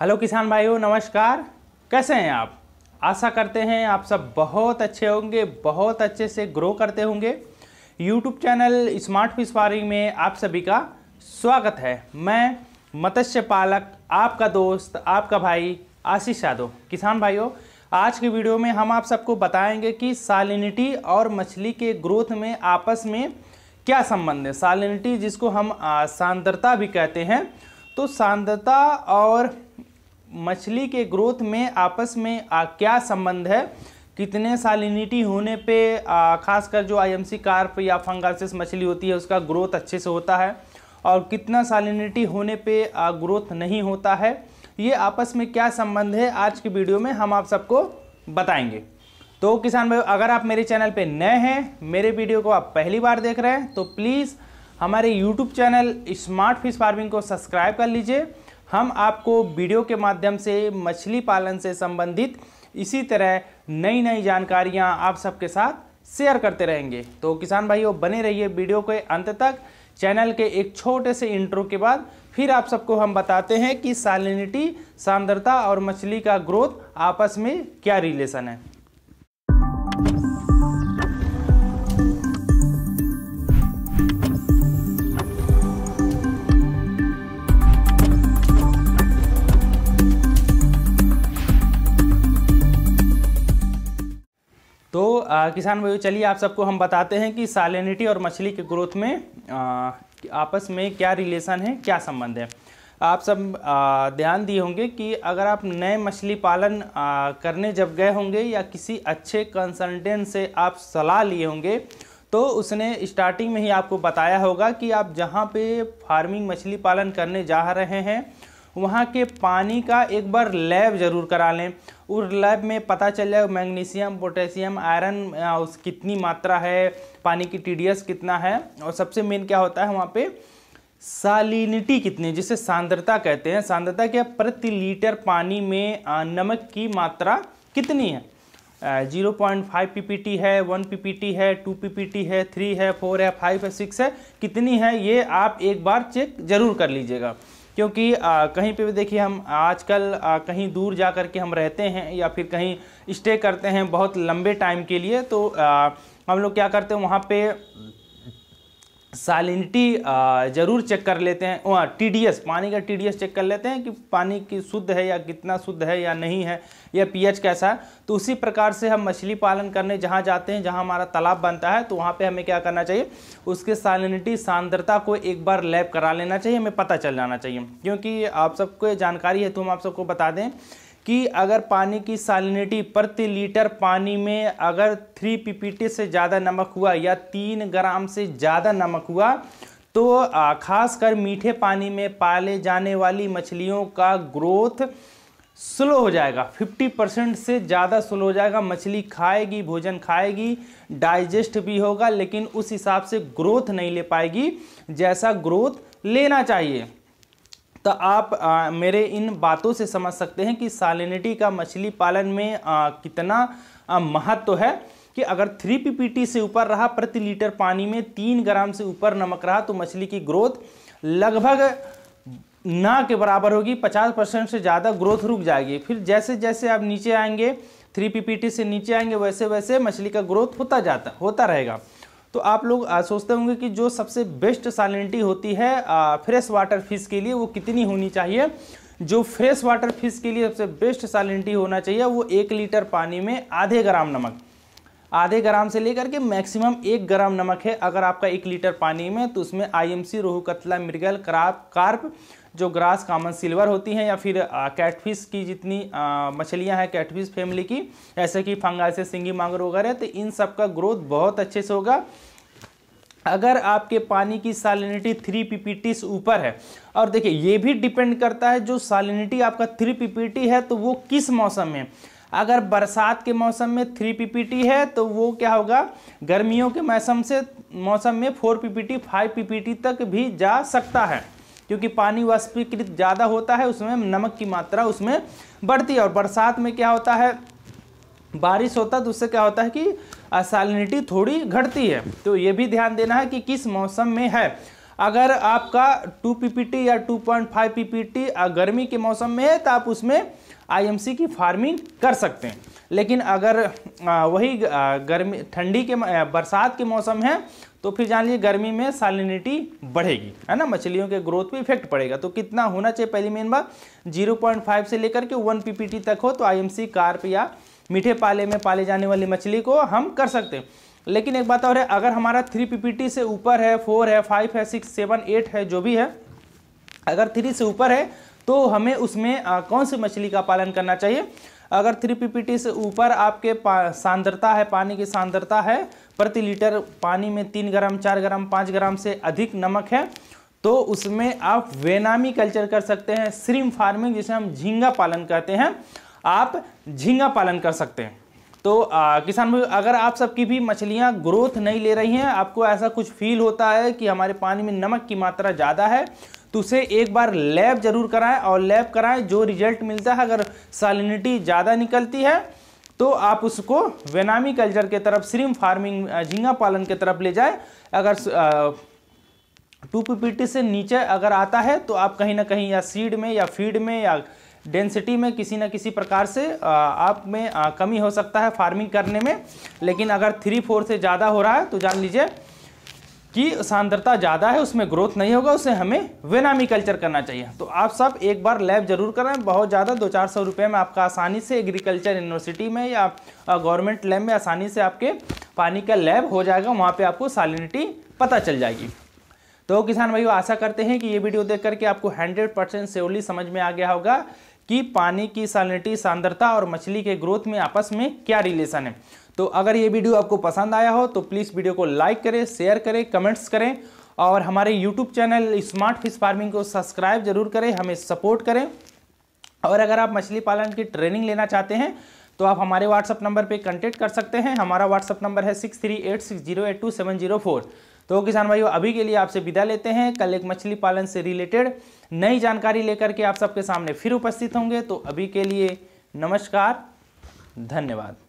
hello किसान भाइयों नमस्कार कैसे हैं आप आशा करते हैं आप सब बहुत अच्छे होंगे बहुत अच्छे से ग्रो करते होंगे YouTube channel smart fish farming में आप सभी का स्वागत है मैं मत्स्य पालक आपका दोस्त आपका भाई आशीष यादव किसान भाइयों आज की वीडियो में हम आप सबको बताएंगे कि सालिनिटी और मछली के ग्रोथ में आपस में क्या संबंध है सालिनिटी जिसको हम सांद्रता भी कहते हैं तो सांद्रता और मछली के ग्रोथ में आपस में आ, क्या संबंध है कितने सालिनिटी होने पे खासकर जो आईएमसी कार्प या फंगासिस मछली होती है उसका ग्रोथ अच्छे से होता है और कितना सालिनिटी होने पे आ, ग्रोथ नहीं होता है ये आपस में क्या संबंध है आज की वीडियो में हम आप सबको बताएंगे तो किसान भाई अगर आप मेरे चैनल पे नए हैं मेरे वीडियो को आप पहली बार देख रहे हैं तो प्लीज़ हमारे YouTube channel smart fish farming को सब्सक्राइब कर लीजिए हम आपको वीडियो के माध्यम से मछली पालन से संबंधित इसी तरह नई नई जानकारियाँ आप सबके साथ शेयर करते रहेंगे तो किसान भाइयों बने रहिए वीडियो के अंत तक चैनल के एक छोटे से इंट्रो के बाद फिर आप सबको हम बताते हैं कि सालिनिटी सांद्रता और मछली का ग्रोथ आपस में क्या रिलेशन है आ, किसान भाई चलिए आप सबको हम बताते हैं कि सालिनिटी और मछली के ग्रोथ में आ, आपस में क्या रिलेशन है क्या संबंध है आप सब ध्यान दिए होंगे कि अगर आप नए मछली पालन आ, करने जब गए होंगे या किसी अच्छे कंसल्टेंट से आप सलाह लिए होंगे तो उसने स्टार्टिंग में ही आपको बताया होगा कि आप जहाँ पे फार्मिंग मछली पालन करने जा रहे हैं वहाँ के पानी का एक बार लैब ज़रूर करा लें उस लैब में पता चल जाए मैग्नीशियम पोटेशियम आयरन उस कितनी मात्रा है पानी की टी कितना है और सबसे मेन क्या होता है वहाँ पे सालिनिटी कितनी जिसे सांद्रता कहते हैं सांद्रता क्या प्रति लीटर पानी में नमक की मात्रा कितनी है zero point five P P T है वन पी पी टी है टू पी पी टी है थ्री है फोर है फाइव है सिक्स है कितनी है ये आप एक बार चेक जरूर कर लीजिएगा क्योंकि आ, कहीं पे भी देखिए हम आजकल आ, कहीं दूर जा कर के हम रहते हैं या फिर कहीं स्टे करते हैं बहुत लंबे टाइम के लिए तो आ, हम लोग क्या करते हैं वहाँ पे सालिनिटी ज़रूर चेक कर लेते हैं वहाँ टी पानी का टी चेक कर लेते हैं कि पानी की शुद्ध है या कितना शुद्ध है या नहीं है या पीएच कैसा है तो उसी प्रकार से हम मछली पालन करने जहाँ जाते हैं जहाँ हमारा तालाब बनता है तो वहाँ पे हमें क्या करना चाहिए उसके सालिनिटी सांद्रता को एक बार लैब करा लेना चाहिए हमें पता चल जाना चाहिए क्योंकि आप सबको जानकारी है तो हम आप सबको बता दें कि अगर पानी की सालिनिटी प्रति लीटर पानी में अगर थ्री पीपीटी से ज़्यादा नमक हुआ या तीन ग्राम से ज़्यादा नमक हुआ तो खासकर मीठे पानी में पाले जाने वाली मछलियों का ग्रोथ स्लो हो जाएगा 50 परसेंट से ज़्यादा स्लो हो जाएगा मछली खाएगी भोजन खाएगी डाइजेस्ट भी होगा लेकिन उस हिसाब से ग्रोथ नहीं ले पाएगी जैसा ग्रोथ लेना चाहिए तो आप आ, मेरे इन बातों से समझ सकते हैं कि सालिनिटी का मछली पालन में आ, कितना महत्व तो है कि अगर थ्री पीपीटी से ऊपर रहा प्रति लीटर पानी में तीन ग्राम से ऊपर नमक रहा तो मछली की ग्रोथ लगभग ना के बराबर होगी पचास परसेंट से ज़्यादा ग्रोथ रुक जाएगी फिर जैसे जैसे आप नीचे आएंगे थ्री पीपीटी से नीचे आएंगे वैसे वैसे मछली का ग्रोथ होता जाता होता रहेगा तो आप लोग सोचते होंगे कि जो सबसे बेस्ट सैलिनिटी होती है फ्रेश वाटर फिश के लिए वो कितनी होनी चाहिए जो फ्रेश वाटर फिश के लिए सबसे बेस्ट सैलिनिटी होना चाहिए वो एक लीटर पानी में आधे ग्राम नमक आधे ग्राम से लेकर के मैक्सिमम एक ग्राम नमक है अगर आपका एक लीटर पानी में तो उसमें IMC rohu catla mrigal carp carp जो ग्रास कामन सिल्वर होती हैं या फिर कैटफिश की जितनी मछलियां हैं कैटफिश फैमिली की जैसे कि फंगा से सिंगी मांगर वगैरह तो इन सब का ग्रोथ बहुत अच्छे से होगा अगर आपके पानी की सालिनिटी थ्री पीपीटी से ऊपर है और देखिए ये भी डिपेंड करता है जो सालिनिटी आपका थ्री पीपीटी है तो वो किस मौसम में अगर बरसात के मौसम में थ्री पीपीटी है तो वो क्या होगा गर्मियों के मौसम से मौसम में फोर पीपीटी फाइव पीपीटी तक भी जा सकता है क्योंकि पानी वाष्पीकृत ज़्यादा होता है उसमें नमक की मात्रा उसमें बढ़ती है और बरसात में क्या होता है बारिश होता है तो उससे क्या होता है कि सैलिनिटी थोड़ी घटती है तो ये भी ध्यान देना है कि किस मौसम में है अगर आपका 2 पीपीटी या 2.5 पीपीटी गर्मी के मौसम में है तो आप उसमें आईएमसी की फार्मिंग कर सकते हैं लेकिन अगर वही गर्मी ठंडी के बरसात के मौसम है तो फिर जान लीजिए गर्मी में सालिनिटी बढ़ेगी है ना मछलियों के ग्रोथ पे इफेक्ट पड़ेगा तो कितना होना चाहिए पहली मेन बात फाइव से लेकर के वन पीपीटी तक हो तो आईएमसी कार्प या मीठे पाले में पाले जाने वाली मछली को हम कर सकते हैं लेकिन एक बात और है अगर हमारा थ्री पीपीटी से ऊपर है फोर है फाइव है सिक्स सेवन एट है जो भी है अगर थ्री से ऊपर है तो हमें उसमें आ, कौन सी मछली का पालन करना चाहिए अगर थ्री पी से ऊपर आपके सांद्रता है पानी की सांद्रता है प्रति लीटर पानी में तीन ग्राम चार ग्राम पाँच ग्राम से अधिक नमक है तो उसमें आप वेनामी कल्चर कर सकते हैं श्रीम फार्मिंग जिसे हम झींगा पालन कहते हैं आप झींगा पालन कर सकते हैं तो आ, किसान भाई अगर आप सबकी भी मछलियां ग्रोथ नहीं ले रही हैं आपको ऐसा कुछ फील होता है कि हमारे पानी में नमक की मात्रा ज़्यादा है तो उसे एक बार लैब जरूर कराएं और लैब कराएं जो रिजल्ट मिलता है अगर सालिनिटी ज़्यादा निकलती है तो आप उसको वेनामी कल्चर के तरफ श्रीम फार्मिंग झींगा पालन के तरफ ले जाए अगर टू पी से नीचे अगर आता है तो आप कहीं ना कहीं या सीड में या फीड में या डेंसिटी में किसी ना किसी प्रकार से आप में कमी हो सकता है फार्मिंग करने में लेकिन अगर थ्री फोर से ज़्यादा हो रहा है तो जान लीजिए कि सांद्रता ज़्यादा है उसमें ग्रोथ नहीं होगा उसे हमें वेनामी कल्चर करना चाहिए तो आप सब एक बार लैब जरूर कराएं बहुत ज़्यादा दो चार सौ रुपये में आपका आसानी से एग्रीकल्चर यूनिवर्सिटी में या गवर्नमेंट लैब में आसानी से आपके पानी का लैब हो जाएगा वहाँ पर आपको सालिनिटी पता चल जाएगी तो किसान भाइयों आशा करते हैं कि ये वीडियो देख करके आपको हंड्रेड परसेंट सेवली समझ में आ गया होगा कि पानी की सालिनिटी सांद्रता और मछली के ग्रोथ में आपस में क्या रिलेशन है तो अगर ये वीडियो आपको पसंद आया हो तो प्लीज़ वीडियो को लाइक करें शेयर करें कमेंट्स करें और हमारे YouTube channel smart fish farming को सब्सक्राइब जरूर करें हमें सपोर्ट करें और अगर आप मछली पालन की ट्रेनिंग लेना चाहते हैं तो आप हमारे व्हाट्सअप नंबर पे कॉन्टेक्ट कर सकते हैं हमारा व्हाट्सअप नंबर है six three eight six zero eight two seven zero four तो किसान भाइयों अभी के लिए आपसे विदा लेते हैं कल एक मछली पालन से रिलेटेड नई जानकारी लेकर के आप सबके सामने फिर उपस्थित होंगे तो अभी के लिए नमस्कार धन्यवाद